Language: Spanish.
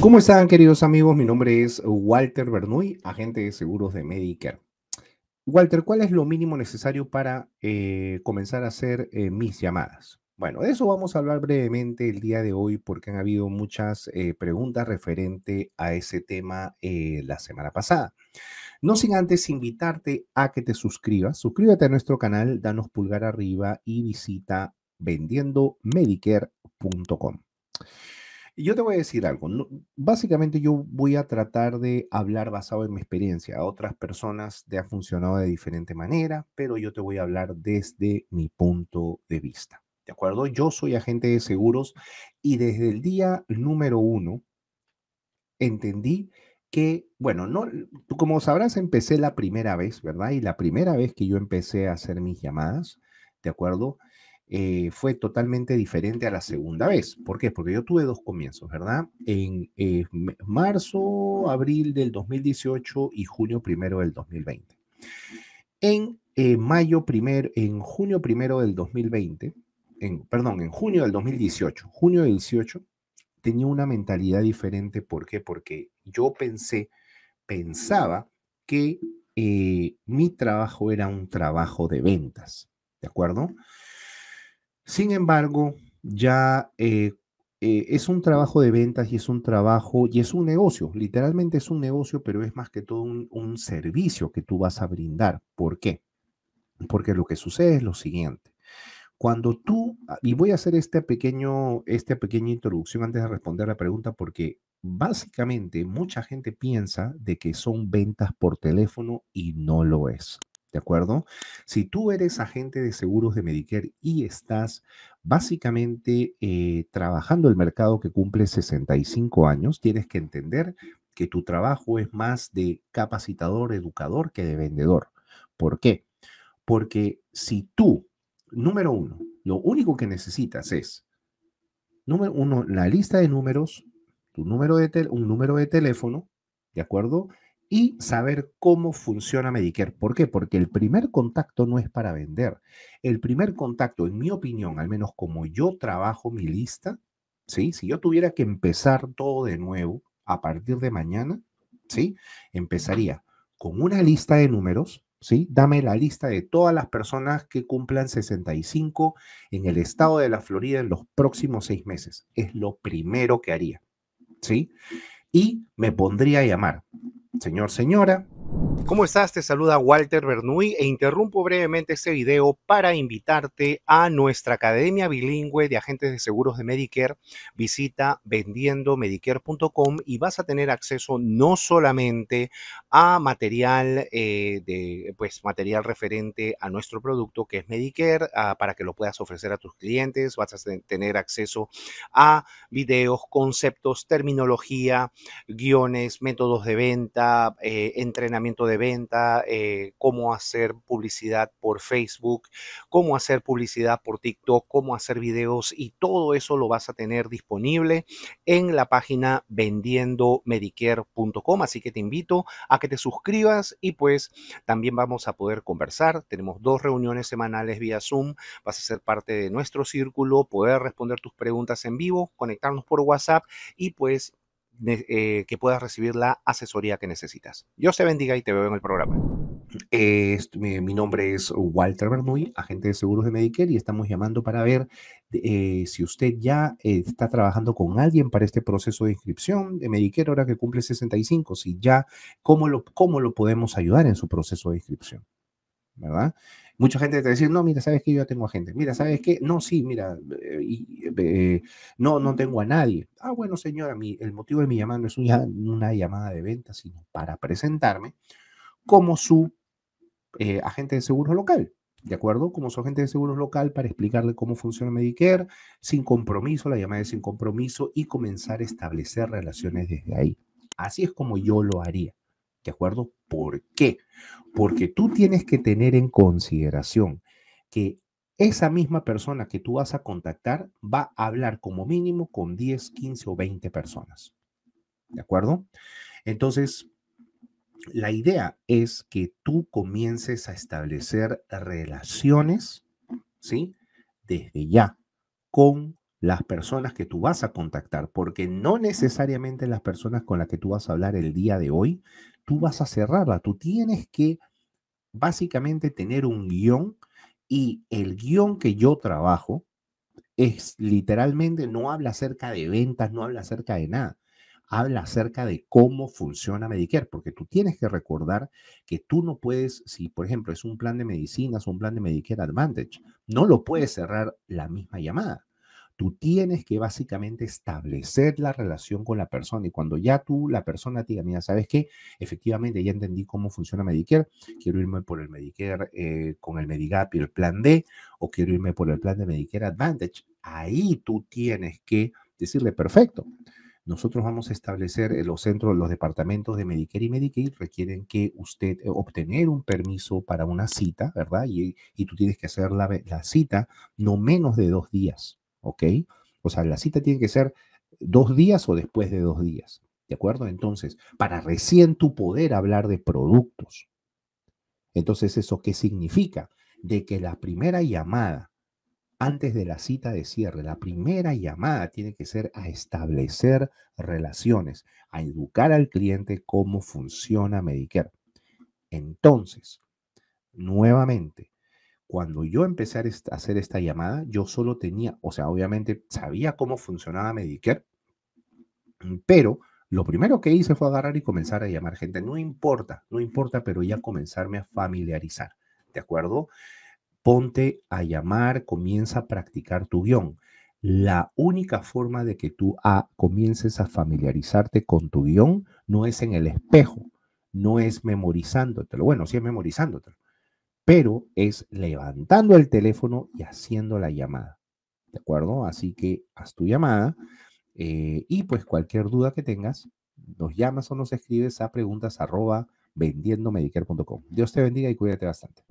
¿Cómo están queridos amigos? Mi nombre es Walter Bernuy, agente de seguros de Medicare. Walter, ¿cuál es lo mínimo necesario para eh, comenzar a hacer eh, mis llamadas? Bueno, de eso vamos a hablar brevemente el día de hoy porque han habido muchas eh, preguntas referente a ese tema la semana pasada. No sin antes invitarte a que te suscribas. Suscríbete a nuestro canal, danos pulgar arriba y visita vendiendo vendiendomedicare.com yo te voy a decir algo. básicamente yo voy a tratar de hablar basado en mi experiencia. A otras personas te ha funcionado de diferente manera, pero yo te voy a hablar desde mi punto de vista. ¿De acuerdo? Yo soy agente de seguros y desde el día número uno entendí que, bueno, no, como sabrás, empecé la primera vez, ¿verdad? Y la primera vez que yo empecé a hacer mis llamadas, ¿de acuerdo? Eh, fue totalmente diferente a la segunda vez. ¿Por qué? Porque yo tuve dos comienzos, ¿verdad? En eh, marzo, abril del 2018 y junio primero del 2020. En eh, mayo primero, en junio primero del 2020, perdón, en junio del 2018, junio del 18, tenía una mentalidad diferente. ¿Por qué? Porque yo pensé, pensaba que mi trabajo era un trabajo de ventas, ¿de acuerdo? Sin embargo, ya eh, eh, es un trabajo de ventas y es un trabajo y es un negocio. Literalmente es un negocio, pero es más que todo un, un servicio que tú vas a brindar. ¿Por qué? Porque lo que sucede es lo siguiente. Cuando tú, ah, y voy a hacer este pequeño, esta pequeña introducción antes de responder la pregunta, porque básicamente mucha gente piensa de que son ventas por teléfono y no lo es. ¿De acuerdo? Si tú eres agente de seguros de Medicare y estás básicamente eh, trabajando el mercado que cumple 65 años, tienes que entender que tu trabajo es más de capacitador, educador que de vendedor. ¿Por qué? Porque si tú, número uno, lo único que necesitas es, número uno, la lista de números, tu número de un número de teléfono, ¿de acuerdo? y saber cómo funciona Medicare. ¿Por qué? Porque el primer contacto no es para vender. El primer contacto, en mi opinión, al menos como yo trabajo mi lista, ¿sí? si yo tuviera que empezar todo de nuevo a partir de mañana, ¿sí? empezaría con una lista de números. ¿Sí? Dame la lista de todas las personas que cumplan 65 en el estado de la Florida en los próximos seis meses. Es lo primero que haría. ¿Sí? Y me pondría a llamar señor, señora, ¿Cómo estás? Te saluda Walter Bernuy e interrumpo brevemente este video para invitarte a nuestra Academia Bilingüe de Agentes de Seguros de Medicare. Visita vendiendo Medicare.com y vas a tener acceso no solamente a material, eh, de, pues, material referente a nuestro producto que es Medicare, ah, para que lo puedas ofrecer a tus clientes, vas a tener acceso a videos, conceptos, terminología, guiones, métodos de venta, eh, entrenamiento de venta, eh, cómo hacer publicidad por Facebook, cómo hacer publicidad por TikTok, cómo hacer videos y todo eso lo vas a tener disponible en la página vendiendomedicare.com. Así que te invito a que te suscribas y pues también vamos a poder conversar. Tenemos dos reuniones semanales vía Zoom. Vas a ser parte de nuestro círculo, poder responder tus preguntas en vivo, conectarnos por WhatsApp y pues eh, que puedas recibir la asesoría que necesitas. Dios te bendiga y te veo en el programa. Este, mi, nombre es Walter Bernoulli, agente de seguros de Medicare, y estamos llamando para ver eh, si usted ya eh, está trabajando con alguien para este proceso de inscripción de Medicare ahora que cumple 65, si ya, cómo lo, cómo lo podemos ayudar en su proceso de inscripción, ¿verdad? Mucha gente te va no, mira, ¿sabes que Yo ya tengo agentes, Mira, ¿sabes que, No, sí, mira, eh, eh, no, no tengo a nadie. Ah, bueno, señora, el motivo de mi llamada no es una, llamada de venta, sino para presentarme como su eh, agente de seguros local. ¿De acuerdo? Como su agente de seguros local para explicarle cómo funciona Medicare, sin compromiso, la llamada es sin compromiso y comenzar a establecer relaciones desde ahí. Así es como yo lo haría. ¿De acuerdo? ¿Por qué? Porque tú tienes que tener en consideración que esa misma persona que tú vas a contactar va a hablar como mínimo con 10, 15 o 20 personas. ¿De acuerdo? Entonces, la idea es que tú comiences a establecer relaciones, ¿sí? Desde ya, con las personas que tú vas a contactar, porque no necesariamente las personas con las que tú vas a hablar el día de hoy, tú vas a cerrarla, tú tienes que básicamente tener un guión y el guión que yo trabajo es literalmente no habla acerca de ventas, no habla acerca de nada habla acerca de cómo funciona Medicare, porque tú tienes que recordar que tú no puedes, si por ejemplo es un plan de medicinas un plan de Medicare Advantage, no lo puedes cerrar la misma llamada. Tú tienes que básicamente establecer la relación con la persona y cuando ya tú, la persona, te diga, mira, ¿sabes qué? Efectivamente, ya entendí cómo funciona Medicare, quiero irme por el Medicare eh, con el Medigap y el plan D, o quiero irme por el plan de Medicare Advantage. Ahí tú tienes que decirle, perfecto, nosotros vamos a establecer eh, los centros, los departamentos de Medicare y Medicaid requieren que usted eh, obtener un permiso para una cita, ¿verdad? Y, tú tienes que hacer la, cita no menos de dos días. ¿ok? O sea, la cita tiene que ser dos días o después de dos días, ¿de acuerdo? Entonces, para recién tú poder hablar de productos. Entonces, ¿eso qué significa? De que la primera llamada, antes de la cita de cierre, la primera llamada tiene que ser a establecer relaciones, a educar al cliente cómo funciona Medicare. Entonces, nuevamente, cuando yo empecé a hacer esta llamada, yo solo tenía, o sea, obviamente sabía cómo funcionaba Medicare, mm, pero lo primero que hice fue agarrar y comenzar a llamar gente. No importa, no importa, pero ya comenzarme a familiarizar, ¿de acuerdo? Ponte a llamar, comienza a practicar tu guión. La única forma de que tú a, ah, comiences a familiarizarte con tu guión no es en el espejo, no es memorizándotelo. Bueno, sí es memorizándotelo, pero es levantando el teléfono y haciendo la llamada. ¿De acuerdo? Así que haz tu llamada eh, y pues cualquier duda que tengas, nos llamas o nos escribes a preguntas arroba Dios te bendiga y cuídate bastante.